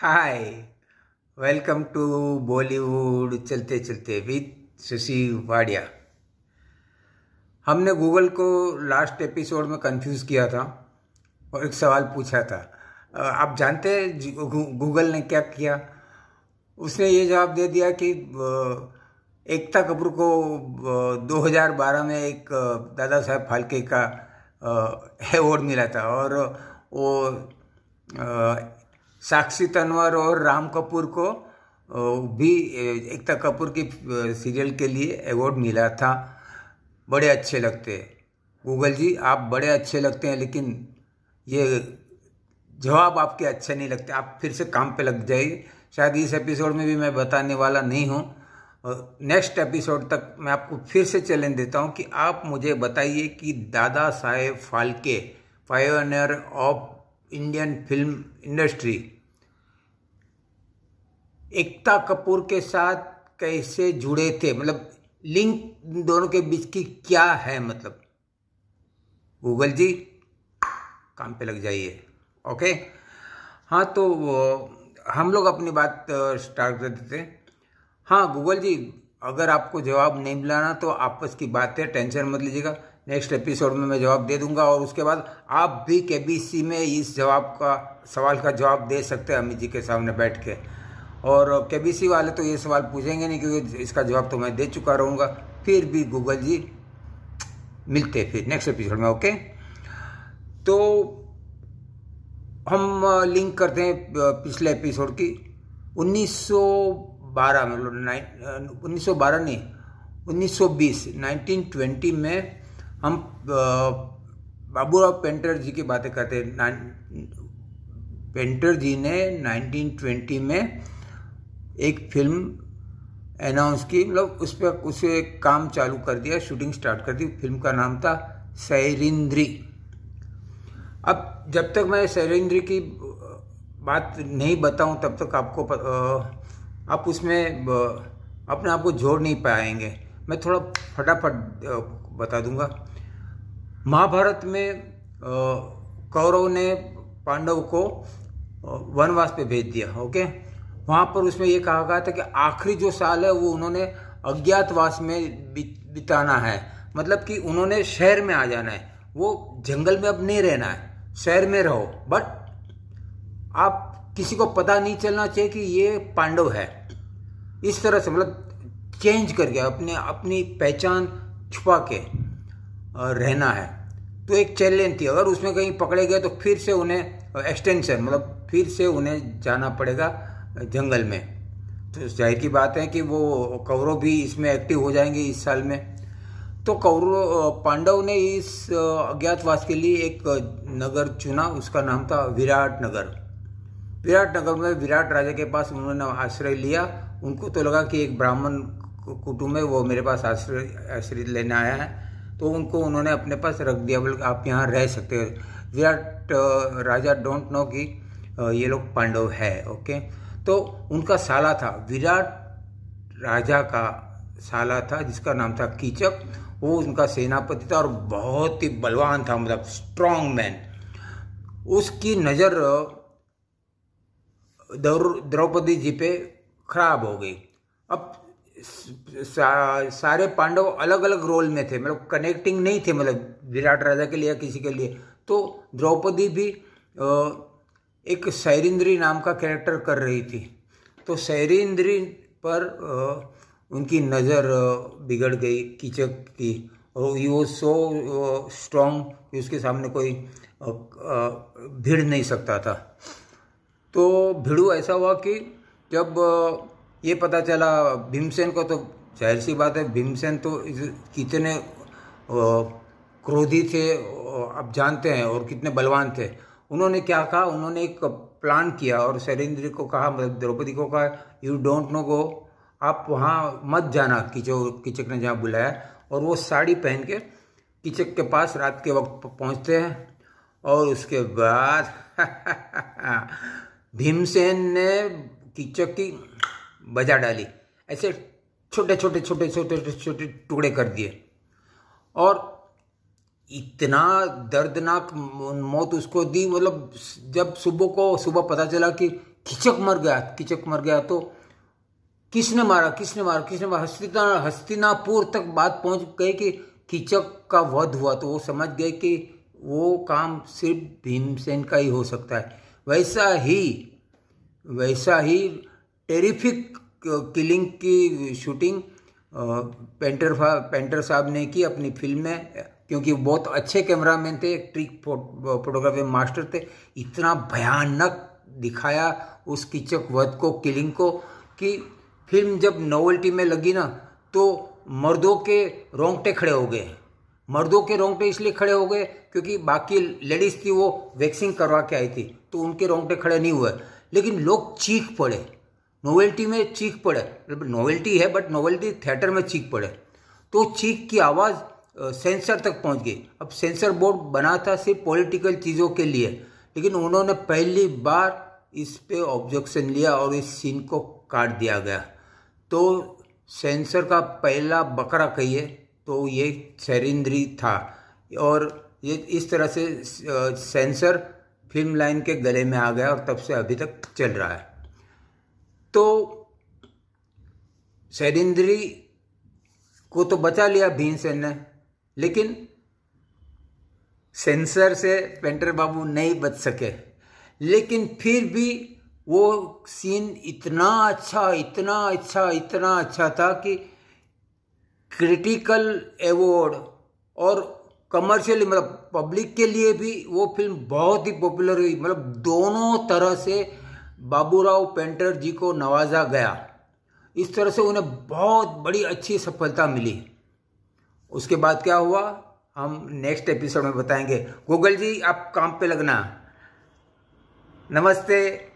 hi welcome to Bollywood चलते चलते with Shashi Wadia हमने गूगल को लास्ट एपिसोड में कंफ्यूज किया था और एक सवाल पूछा था आप जानते हैं गूगल ने क्या किया उसने ये जवाब दे दिया कि एकता कपूर को 2012 में एक दादा साहब फाल्के का अवॉर्ड मिला था और वो साक्षी तनवर और राम कपूर को भी एकता कपूर की सीरियल के लिए अवॉर्ड मिला था बड़े अच्छे लगते हैं गूगल जी आप बड़े अच्छे लगते हैं लेकिन ये जवाब आपके अच्छे नहीं लगते आप फिर से काम पे लग जाइए शायद इस एपिसोड में भी मैं बताने वाला नहीं हूँ नेक्स्ट एपिसोड तक मैं आपको फिर से चैलेंज देता हूँ कि आप मुझे बताइए कि Dada Saheb Phalke pioneer of Indian film industry Ekta Kapoor के साथ कैसे जुड़े थे मतलब लिंक दोनों के बीच की क्या है मतलब गूगल जी काम पे लग जाइए ओके हाँ तो हम लोग अपनी बात स्टार्ट कर देते हैं हाँ गूगल जी अगर आपको जवाब नहीं मिलाना तो आपस की बात है टेंशन मत लीजिएगा नेक्स्ट एपिसोड में मैं जवाब दे दूंगा और उसके बाद आप भी के में इस जवाब का सवाल का जवाब दे सकते हैं अमित जी के सामने बैठ के और के वाले तो ये सवाल पूछेंगे नहीं क्योंकि इसका जवाब तो मैं दे चुका रहूँगा फिर भी गूगल जी मिलते फिर नेक्स्ट एपिसोड में ओके तो हम लिंक करते हैं पिछले एपिसोड की 1912 मतलब उन्नीस 1912 नहीं 1920 1920 में हम बाबूराव पेंटर जी की बातें करते हैं पेंटर जी ने 1920 में एक फिल्म अनाउंस की मतलब उस पर उसे काम चालू कर दिया शूटिंग स्टार्ट कर दी फिल्म का नाम था सैरिंद्री अब जब तक मैं सैरिंद्री की बात नहीं बताऊं तब तक आपको आप उसमें अपने आप को जोड़ नहीं पाएंगे मैं थोड़ा फटाफट बता दूंगा महाभारत में कौरव ने पांडव को वनवास पे भेज दिया ओके वहाँ पर उसमें ये कहा गया था कि आखिरी जो साल है वो उन्होंने अज्ञातवास में बिताना है मतलब कि उन्होंने शहर में आ जाना है वो जंगल में अब नहीं रहना है शहर में रहो बट आप किसी को पता नहीं चलना चाहिए कि ये पांडव है इस तरह से मतलब चेंज करके अपने अपनी पहचान छुपा के रहना है तो एक चैलेंज थी अगर उसमें कहीं पकड़े गए तो फिर से उन्हें एक्सटेंशन मतलब फिर से उन्हें जाना पड़ेगा जंगल में तो जाहिर की बात है कि वो कौरव भी इसमें एक्टिव हो जाएंगे इस साल में तो कौरव पांडव ने इस अज्ञातवास के लिए एक नगर चुना उसका नाम था विराट नगर विराट नगर में विराट राजा के पास उन्होंने आश्रय लिया उनको तो लगा कि एक ब्राह्मण कुटुम है वो मेरे पास आश्रय आश्रय लेने आया है तो उनको उन्होंने अपने पास रख दिया बोले आप यहाँ रह सकते हो विराट राजा डोंट नो कि ये लोग पांडव है ओके तो उनका साला था विराट राजा का साला था जिसका नाम था कीचक वो उनका सेनापति था और बहुत ही बलवान था मतलब स्ट्रांग मैन उसकी नज़र द्रौपदी जी पे खराब हो गई अब सा, सारे पांडव अलग अलग रोल में थे मतलब कनेक्टिंग नहीं थे मतलब विराट राजा के लिए या किसी के लिए तो द्रौपदी भी एक सैरिंद्री नाम का कैरेक्टर कर रही थी तो सैरिंद्री पर उनकी नज़र बिगड़ गई कीचक की और यू वो सो स्ट्रॉन्ग उसके सामने कोई भिड़ नहीं सकता था तो भिड़ू ऐसा हुआ कि जब ये पता चला भीमसेन को तो जाहिर सी बात है भीमसेन तो कितने क्रोधी थे आप जानते हैं और कितने बलवान थे उन्होंने क्या कहा उन्होंने एक प्लान किया और शैलेंद्र को कहा मतलब द्रौपदी को कहा यू डोंट नो गो आप वहाँ मत जाना किचो किचक ने जहाँ बुलाया और वो साड़ी पहन के किचक के पास रात के वक्त पहुँचते हैं और उसके बाद भीमसेन ने किचक की बजा डाली ऐसे छोटे छोटे छोटे छोटे छोटे टुकड़े कर दिए और इतना दर्दनाक मौत उसको दी मतलब जब सुबह को सुबह पता चला कि खिचक मर गया किचक मर गया तो किसने मारा किसने मारा किसने मारा हस्तिना हस्तिनापुर तक बात पहुंच गई कि किचक का वध हुआ तो वो समझ गए कि वो काम सिर्फ भीमसेन का ही हो सकता है वैसा ही वैसा ही टेरिफिक किलिंग की शूटिंग पेंटर पेंटर साहब ने की अपनी फिल्म में क्योंकि बहुत अच्छे कैमरामैन थे ट्रिक फोटोग्राफी मास्टर थे इतना भयानक दिखाया उस किचक वध को किलिंग को कि फिल्म जब नोवल्टी में लगी ना तो मर्दों के रोंगटे खड़े हो गए मर्दों के रोंगटे इसलिए खड़े हो गए क्योंकि बाकी लेडीज़ थी वो वैक्सिंग करवा के आई थी तो उनके रोंगटे खड़े नहीं हुए लेकिन लोग चीख पड़े नोवेल्टी में चीख पड़े नोवेल्टी मतलब है बट नोवेल्टी थिएटर में चीख पड़े तो चीख की आवाज़ सेंसर तक पहुंच गई अब सेंसर बोर्ड बना था सिर्फ पॉलिटिकल चीज़ों के लिए लेकिन उन्होंने पहली बार इस पे ऑब्जेक्शन लिया और इस सीन को काट दिया गया तो सेंसर का पहला बकरा कहिए तो ये शैरिंद्री था और ये इस तरह से सेंसर फिल्म लाइन के गले में आ गया और तब से अभी तक चल रहा है तो सैरिंद्री को तो बचा लिया भीमसेन ने लेकिन सेंसर से पेंटर बाबू नहीं बच सके लेकिन फिर भी वो सीन इतना अच्छा इतना अच्छा इतना अच्छा था कि क्रिटिकल एवॉर्ड और कमर्शियल मतलब पब्लिक के लिए भी वो फिल्म बहुत ही पॉपुलर हुई मतलब दोनों तरह से बाबूराव पेंटर जी को नवाजा गया इस तरह से उन्हें बहुत बड़ी अच्छी सफलता मिली उसके बाद क्या हुआ हम नेक्स्ट एपिसोड में बताएंगे गूगल जी आप काम पे लगना नमस्ते